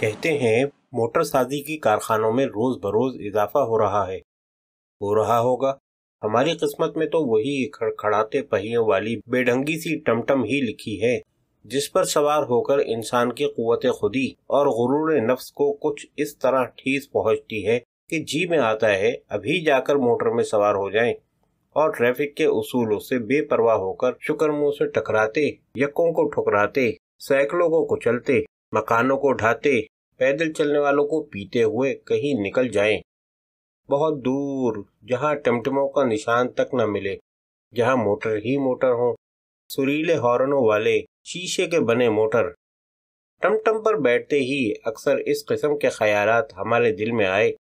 कहते हैं मोटरसाजी की कारखानों में रोज बरोज इजाफा हो रहा है हो रहा होगा हमारी किस्मत में तो वही खड़खड़ाते पहियों वाली बेढंगी सी टमटम ही लिखी है जिस पर सवार होकर इंसान की कुत खुदी और गुरूर नफ्स को कुछ इस तरह ठीस पहुंचती है कि जी में आता है अभी जाकर मोटर में सवार हो जाएं और ट्रैफिक के उसूलों से बेपरवाह होकर मुंह से टकराते यक्कों को ठुकराते सैकड़ों को कुचलते मकानों को उठाते पैदल चलने वालों को पीते हुए कहीं निकल जाएं, बहुत दूर जहां टमटमों का निशान तक न मिले जहां मोटर ही मोटर हो सुरीले हॉर्नों वाले शीशे के बने मोटर टमटम पर बैठते ही अक्सर इस किस्म के ख्यालात हमारे दिल में आए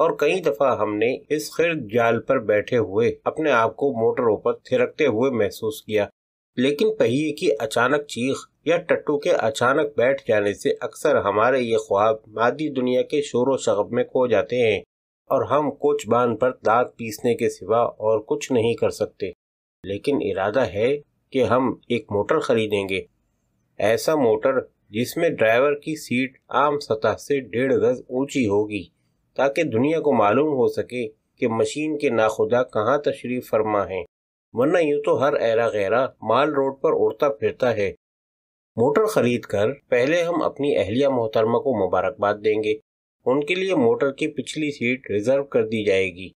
और कई दफ़ा हमने इस खिर जाल पर बैठे हुए अपने आप को मोटरों पर थिरकते हुए महसूस किया लेकिन पहिए की अचानक चीख या टट्टू के अचानक बैठ जाने से अक्सर हमारे ये ख्वाब मादी दुनिया के शोर शगब में खो जाते हैं और हम कुछ बांध पर दांत पीसने के सिवा और कुछ नहीं कर सकते लेकिन इरादा है कि हम एक मोटर खरीदेंगे ऐसा मोटर जिसमें ड्राइवर की सीट आम सतह से डेढ़ गज ऊंची होगी ताकि दुनिया को मालूम हो सके कि मशीन के नाखुदा कहाँ तशरीफ़ फरमा हैं वरना यूं तो हर ऐरा गैरा माल रोड पर उड़ता फिरता है मोटर खरीद कर पहले हम अपनी अहलिया मोहतरमा को मुबारकबाद देंगे उनके लिए मोटर की पिछली सीट रिजर्व कर दी जाएगी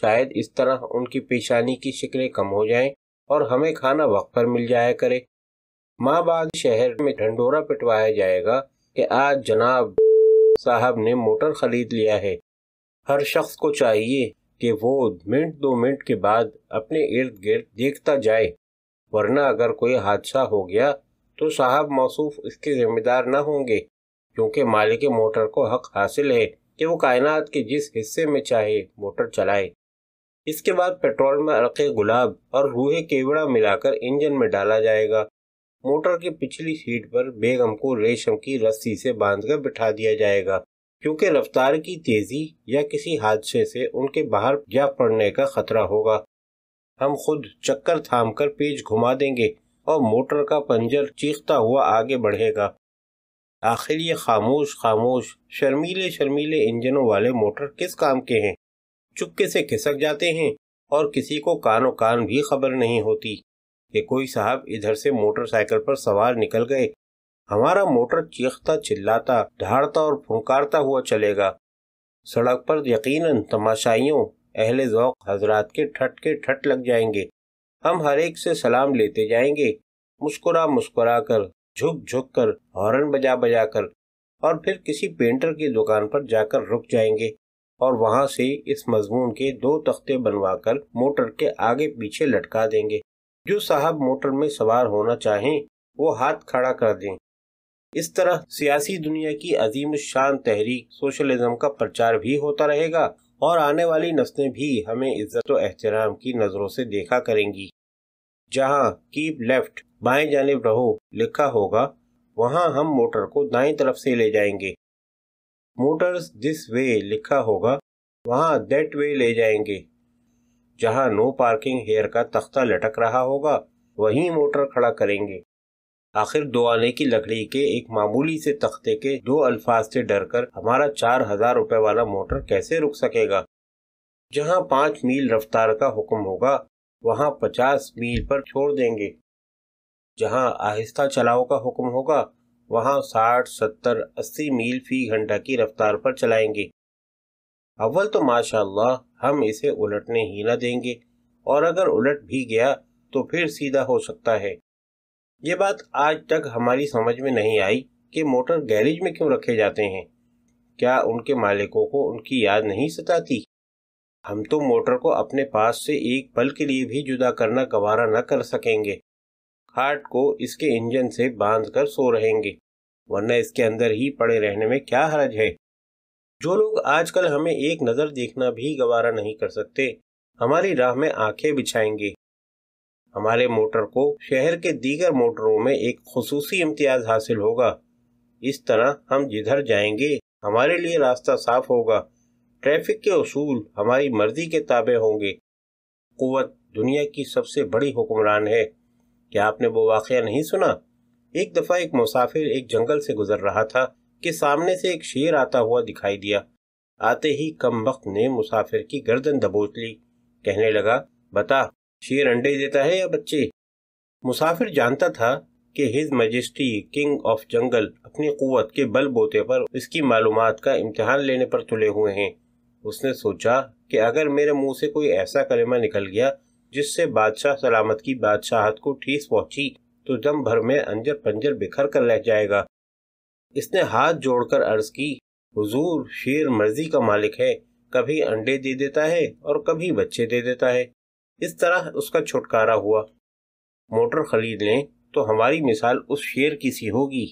शायद इस तरह उनकी पेशानी की शिकलें कम हो जाएं और हमें खाना वक्त पर मिल जाया करे माँ बाद शहर में ढंडोरा पिटवाया जाएगा कि आज जनाब साहब ने मोटर खरीद लिया है हर शख्स को चाहिए कि वो मिनट दो मिनट के बाद अपने इर्द गिर्द देखता जाए वरना अगर कोई हादसा हो गया तो साहब मौसूफ इसके जिम्मेदार न होंगे क्योंकि मालिक मोटर को हक हासिल है कि वो कायनात के जिस हिस्से में चाहे मोटर चलाए इसके बाद पेट्रोल में अड़के गुलाब और रूहे केवड़ा मिलाकर इंजन में डाला जाएगा मोटर की पिछली सीट पर बेगम को रेशम की रस्सी से बांधकर बिठा दिया जाएगा क्योंकि रफ्तार की तेजी या किसी हादसे से उनके बाहर जा पड़ने का खतरा होगा हम खुद चक्कर थाम कर पेज घुमा देंगे और मोटर का पंजर चीखता हुआ आगे बढ़ेगा आखिर ये खामोश खामोश शर्मीले शर्मीले इंजनों वाले मोटर किस काम के हैं चुपके से खिसक जाते हैं और किसी को कानो कान भी खबर नहीं होती कि कोई साहब इधर से मोटरसाइकिल पर सवार निकल गए हमारा मोटर चीखता चिल्लाता धाड़ता और फुंकारता हुआ चलेगा सड़क पर यकीनन तमाशाइयों अहले जौक हजरात के ठट के ठट लग जाएंगे हम हर एक से सलाम लेते जाएंगे मुस्कुरा मुस्कुरा कर झुक झुक कर हॉर्न बजा बजा कर और फिर किसी पेंटर की दुकान पर जाकर रुक जाएंगे और वहां से इस मजमून के दो तख्ते बनवाकर मोटर के आगे पीछे लटका देंगे जो साहब मोटर में सवार होना चाहें वो हाथ खड़ा कर दें इस तरह सियासी दुनिया की अजीम शान तहरीक सोशलिज्म का प्रचार भी होता रहेगा और आने वाली नस्लें भी हमें इज्जत एहतराम की नज़रों से देखा करेंगी जहां कीप लेफ्ट बाएं जानब रहो लिखा होगा वहां हम मोटर को दाएं तरफ से ले जाएंगे मोटर्स दिस वे लिखा होगा वहां दैट वे ले जाएंगे जहां नो पार्किंग हेयर का तख्ता लटक रहा होगा वहीं मोटर खड़ा करेंगे आखिर दो आने की लकड़ी के एक मामूली से तख्ते के दो अल्फाज से डरकर हमारा चार हजार रुपए वाला मोटर कैसे रुक सकेगा जहां पांच मील रफ्तार का हुक्म होगा वहां पचास मील पर छोड़ देंगे जहां आहिस्ता चलाओ का हुक्म होगा वहां साठ सत्तर अस्सी मील फी घंटा की रफ्तार पर चलाएंगे अव्वल तो माशाल्लाह हम इसे उलटने ही न देंगे और अगर उलट भी गया तो फिर सीधा हो सकता है ये बात आज तक हमारी समझ में नहीं आई कि मोटर गैरेज में क्यों रखे जाते हैं क्या उनके मालिकों को उनकी याद नहीं सताती हम तो मोटर को अपने पास से एक पल के लिए भी जुदा करना गवारा न कर सकेंगे खाट को इसके इंजन से बांध कर सो रहेंगे वरना इसके अंदर ही पड़े रहने में क्या हर्ज है जो लोग आजकल हमें एक नज़र देखना भी गवारा नहीं कर सकते हमारी राह में आंखें बिछाएंगे हमारे मोटर को शहर के दीगर मोटरों में एक खसूस इम्तियाज हासिल होगा इस तरह हम जिधर जाएंगे हमारे लिए रास्ता साफ होगा ट्रैफिक के असूल हमारी मर्जी के ताबे होंगे कुत दुनिया की सबसे बड़ी हुक्मरान है क्या आपने वो वाक़ नहीं सुना एक दफ़ा एक मुसाफिर एक जंगल से गुजर रहा था कि सामने से एक शेर आता हुआ दिखाई दिया आते ही कम वक्त ने मुसाफिर की गर्दन दबोच ली कहने लगा बता शेर अंडे देता है या बच्चे मुसाफिर जानता था कि his majesty king of jungle अपनी कुत के बल बोते पर इसकी मालूम का इम्तहान लेने पर तुले हुए हैं उसने सोचा कि अगर मेरे मुंह से कोई ऐसा कलेमा निकल गया जिससे बादशाह सलामत की बादशाहत को ठीस पहुंची तो दम भर में अंजर पंजर बिखर कर रह जाएगा इसने हाथ जोड़कर अर्ज की हुजूर शेर मर्जी का मालिक है कभी अंडे दे देता है और कभी बच्चे दे देता है इस तरह उसका छुटकारा हुआ मोटर खरीद लें तो हमारी मिसाल उस शेर की सी होगी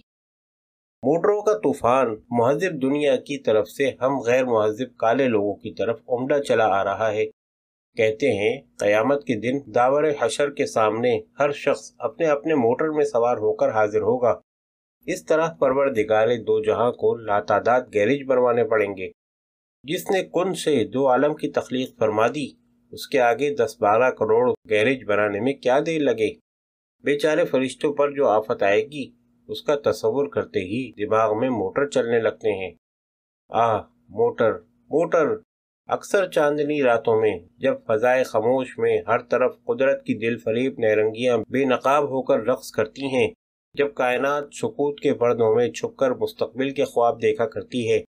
मोटरों का तूफान महजब दुनिया की तरफ से हम गैर महजब काले लोगों की तरफ उमदा चला आ रहा है कहते हैं क़यामत के दिन दावर हशर के सामने हर शख्स अपने अपने मोटर में सवार होकर हाजिर होगा इस तरह परवर दिगारे दो जहां को लातादाद गैरेज बनवाने पड़ेंगे जिसने कुन से दो आलम की तख्लीक फरमा दी उसके आगे दस बारह करोड़ गैरेज बनाने में क्या देर लगे बेचारे फरिश्तों पर जो आफत आएगी उसका तस्वुर करते ही दिमाग में मोटर चलने लगते हैं आह मोटर मोटर अक्सर चांदनी रातों में जब फजाए खामोश में हर तरफ कुदरत की दिल फरीब नरंगियाँ बेनकाब होकर रक्स करती हैं जब कायनात सुकूत के पर्दों में छुपकर मुस्तबिल के ख्वाब देखा करती है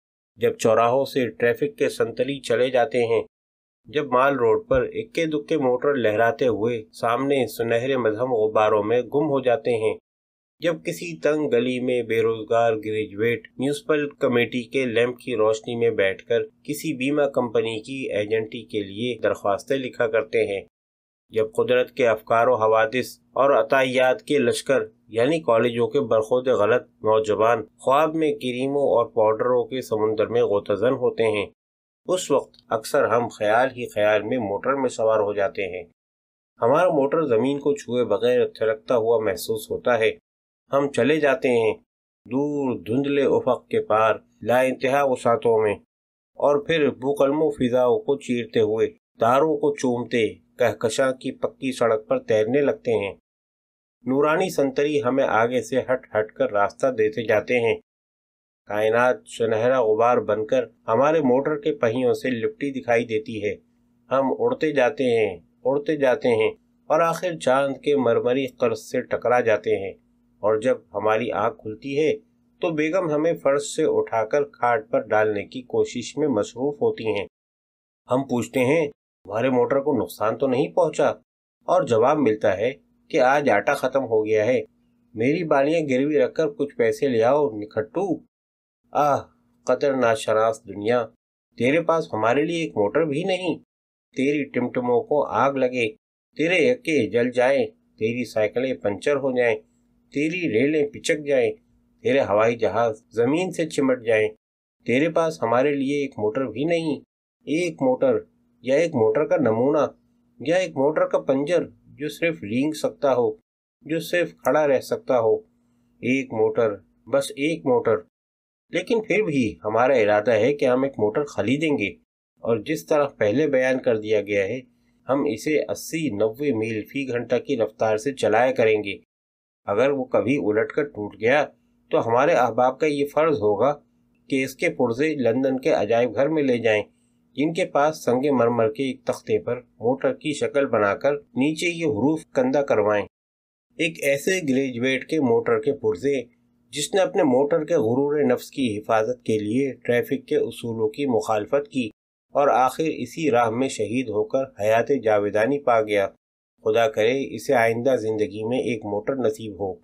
जब चौराहों से ट्रैफिक के संतरी चले जाते हैं जब माल रोड पर इक्के दुक्के मोटर लहराते हुए सामने सुनहरे मजहम गुब्बारों में गुम हो जाते हैं जब किसी तंग गली में बेरोजगार ग्रेजुएट म्यूनसिपल कमेटी के लैंप की रोशनी में बैठकर किसी बीमा कंपनी की एजेंटी के लिए दरख्वास्तें लिखा करते हैं जब कुदरत के अफकार हवादिस और अतायात के लश्कर यानी कॉलेजों के बरखोद गलत नौजवान ख्वाब में क्रीमों और पाउडरों के समुन्द्र में गोतजन होते हैं उस वक्त अक्सर हम ख्याल ही ख्याल में मोटर में सवार हो जाते हैं हमारा मोटर ज़मीन को छुए बगैर थिरकता हुआ महसूस होता है हम चले जाते हैं दूर धुंधले उफक के पार इंतहा वसातों में और फिर बुकलमो फिजाओं को चीरते हुए तारों को चूमते कहकशा की पक्की सड़क पर तैरने लगते हैं नूरानी संतरी हमें आगे से हट हट कर रास्ता देते जाते हैं कायनात सुनहरा गुबार बनकर हमारे मोटर के पहियों से लिपटी दिखाई देती है हम उड़ते जाते हैं उड़ते जाते हैं और आखिर चांद के मरमरी कर्ज से टकरा जाते हैं और जब हमारी आँख खुलती है तो बेगम हमें फर्श से उठाकर खाट पर डालने की कोशिश में मसरूफ होती हैं हम पूछते हैं तुम्हारे मोटर को नुकसान तो नहीं पहुंचा और जवाब मिलता है कि आज आटा खत्म हो गया है मेरी बालियां गिरवी रखकर कुछ पैसे ले आओ निखट्टू आह कदर नाशरास दुनिया तेरे पास हमारे लिए एक मोटर भी नहीं तेरी टिमटमों को आग लगे तेरे यक्के जल जाए तेरी साइकिलें पंचर हो जाए तेरी रेलें पिचक जाए तेरे हवाई जहाज जमीन से चिमट जाए तेरे पास हमारे लिए एक मोटर भी नहीं एक मोटर या एक मोटर का नमूना या एक मोटर का पंजर जो सिर्फ रींग सकता हो जो सिर्फ खड़ा रह सकता हो एक मोटर बस एक मोटर लेकिन फिर भी हमारा इरादा है कि हम एक मोटर खरीदेंगे और जिस तरह पहले बयान कर दिया गया है हम इसे 80-90 मील फी घंटा की रफ्तार से चलाया करेंगे अगर वो कभी उलट कर टूट गया तो हमारे अहबाब का ये फ़र्ज़ होगा कि इसके पुर्जे लंदन के अजायब घर में ले जाएं जिनके पास संग मरमर के एक तख्ते पर मोटर की शक्ल बनाकर नीचे ये हरूफ कंदा करवाएं एक ऐसे ग्रेजुएट के मोटर के पुर्जे जिसने अपने मोटर के गुरूर नफ्स की हिफाजत के लिए ट्रैफिक के असूलों की मुखालफत की और आखिर इसी राह में शहीद होकर हयात जावेदानी पा गया खुदा करे इसे आइंदा ज़िंदगी में एक मोटर नसीब हो